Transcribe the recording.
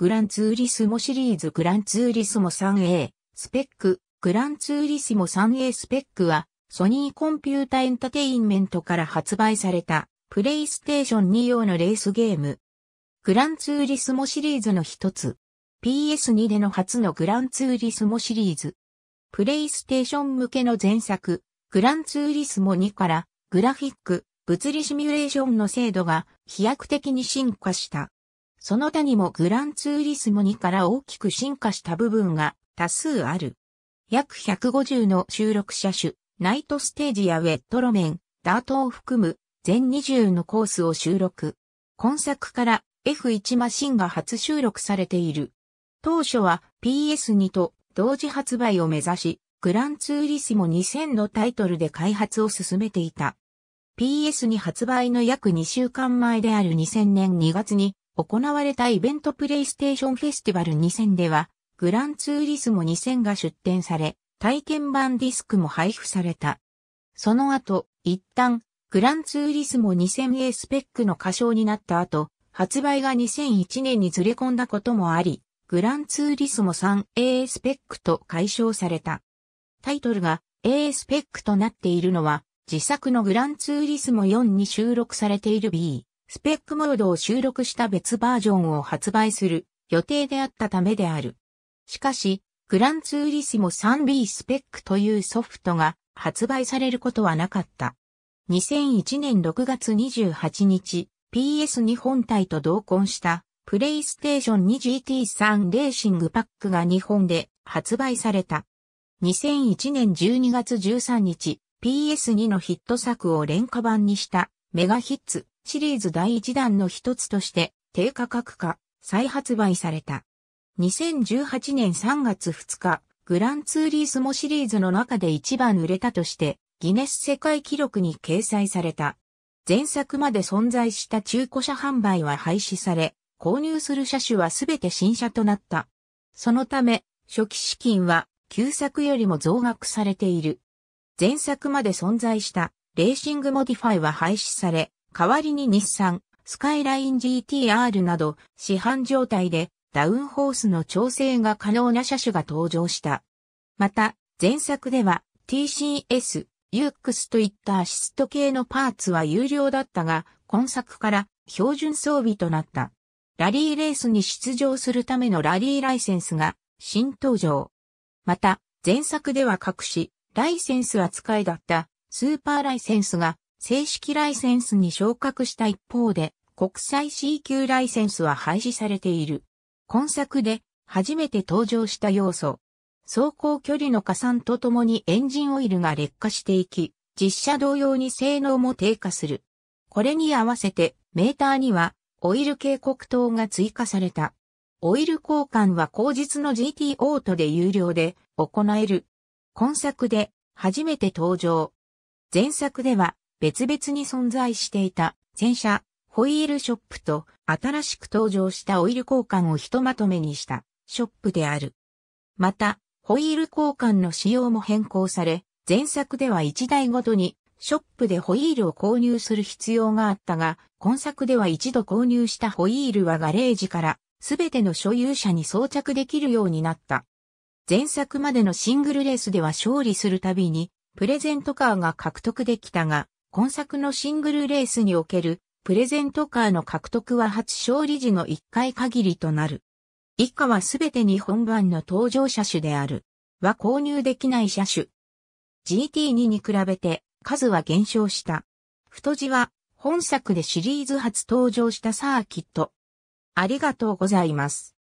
グランツーリスモシリーズグランツーリスモ 3A スペックグランツーリスモ 3A スペックはソニーコンピュータエンタテインメントから発売されたプレイステーション2用のレースゲーム。グランツーリスモシリーズの一つ。PS2 での初のグランツーリスモシリーズ。プレイステーション向けの前作、グランツーリスモ2からグラフィック、物理シミュレーションの精度が飛躍的に進化した。その他にもグランツーリスモ2から大きく進化した部分が多数ある。約150の収録車種、ナイトステージやウェット路面、ダートを含む全20のコースを収録。今作から F1 マシンが初収録されている。当初は PS2 と同時発売を目指し、グランツーリスモ2000のタイトルで開発を進めていた。PS2 発売の約2週間前である2000年2月に行われたイベントプレイステーションフェスティバル2000では、グランツーリスモ2000が出展され、体験版ディスクも配布された。その後、一旦、グランツーリスモ 2000A スペックの歌唱になった後、発売が2001年にずれ込んだこともあり、グランツーリスモ 3A スペックと解消された。タイトルが A スペックとなっているのは、自作のグランツーリスモ4に収録されている B。スペックモードを収録した別バージョンを発売する予定であったためである。しかし、グランツーリスモ 3B スペックというソフトが発売されることはなかった。2001年6月28日、PS2 本体と同梱したプレイステーション 2GT3 レーシングパックが日本で発売された。2001年12月13日、PS2 のヒット作を廉価版にしたメガヒッツシリーズ第1弾の一つとして低価格化、再発売された。2018年3月2日、グランツーリスモシリーズの中で一番売れたとして、ギネス世界記録に掲載された。前作まで存在した中古車販売は廃止され、購入する車種はすべて新車となった。そのため、初期資金は旧作よりも増額されている。前作まで存在したレーシングモディファイは廃止され、代わりに日産、スカイライン GTR など市販状態でダウンホースの調整が可能な車種が登場した。また、前作では TCS、UX といったアシスト系のパーツは有料だったが、今作から標準装備となった。ラリーレースに出場するためのラリーライセンスが新登場。また、前作では隠し、ライセンス扱いだったスーパーライセンスが正式ライセンスに昇格した一方で、国際 C 級ライセンスは廃止されている。今作で初めて登場した要素。走行距離の加算とともにエンジンオイルが劣化していき、実車同様に性能も低下する。これに合わせてメーターにはオイル警告灯が追加された。オイル交換は後日の GT オートで有料で行える。今作で初めて登場。前作では別々に存在していた全車、ホイールショップと新しく登場したオイル交換をひとまとめにしたショップである。また、ホイール交換の仕様も変更され、前作では1台ごとにショップでホイールを購入する必要があったが、今作では一度購入したホイールはガレージからすべての所有者に装着できるようになった。前作までのシングルレースでは勝利するたびにプレゼントカーが獲得できたが、今作のシングルレースにおけるプレゼントカーの獲得は初勝利時の1回限りとなる。以下はすべて日本版の登場車種である。は購入できない車種。GT2 に比べて数は減少した。太字は本作でシリーズ初登場したサーキット。ありがとうございます。